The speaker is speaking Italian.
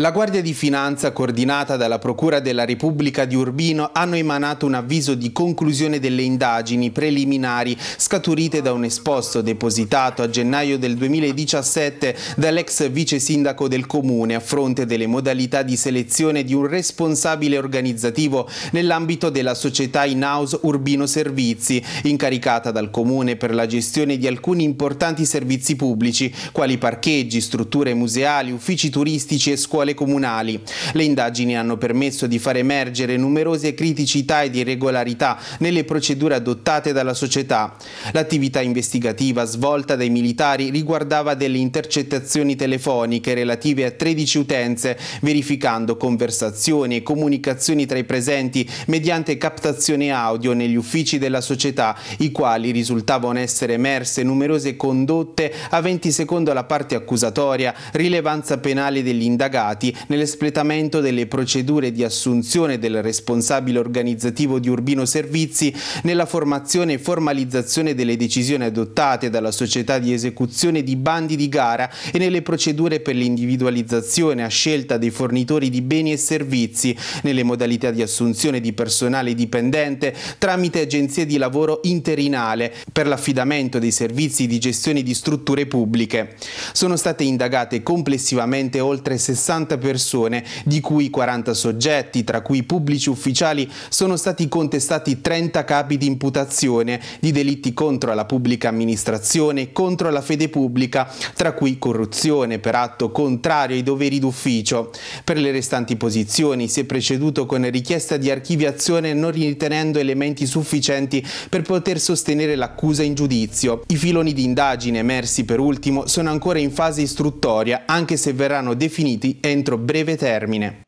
La Guardia di Finanza, coordinata dalla Procura della Repubblica di Urbino, hanno emanato un avviso di conclusione delle indagini preliminari scaturite da un esposto depositato a gennaio del 2017 dall'ex vice sindaco del comune a fronte delle modalità di selezione di un responsabile organizzativo nell'ambito della società in-house Urbino Servizi, incaricata dal comune per la gestione di alcuni importanti servizi pubblici, quali parcheggi, strutture museali, uffici turistici e scuole scuole comunali. Le indagini hanno permesso di far emergere numerose criticità ed irregolarità nelle procedure adottate dalla società. L'attività investigativa svolta dai militari riguardava delle intercettazioni telefoniche relative a 13 utenze, verificando conversazioni e comunicazioni tra i presenti mediante captazione audio negli uffici della società, i quali risultavano essere emerse numerose condotte aventi secondo la parte accusatoria rilevanza penale degli indagati Stati nell'espletamento delle procedure di assunzione del responsabile organizzativo di Urbino Servizi nella formazione e formalizzazione delle decisioni adottate dalla società di esecuzione di bandi di gara e nelle procedure per l'individualizzazione a scelta dei fornitori di beni e servizi, nelle modalità di assunzione di personale dipendente tramite agenzie di lavoro interinale per l'affidamento dei servizi di gestione di strutture pubbliche. Sono state indagate complessivamente oltre 60 60 persone, di cui 40 soggetti, tra cui pubblici ufficiali, sono stati contestati 30 capi di imputazione di delitti contro la pubblica amministrazione, contro la fede pubblica, tra cui corruzione per atto contrario ai doveri d'ufficio. Per le restanti posizioni si è preceduto con richiesta di archiviazione non ritenendo elementi sufficienti per poter sostenere l'accusa in giudizio. I filoni di indagine emersi per ultimo sono ancora in fase istruttoria, anche se verranno definiti entro dentro breve termine.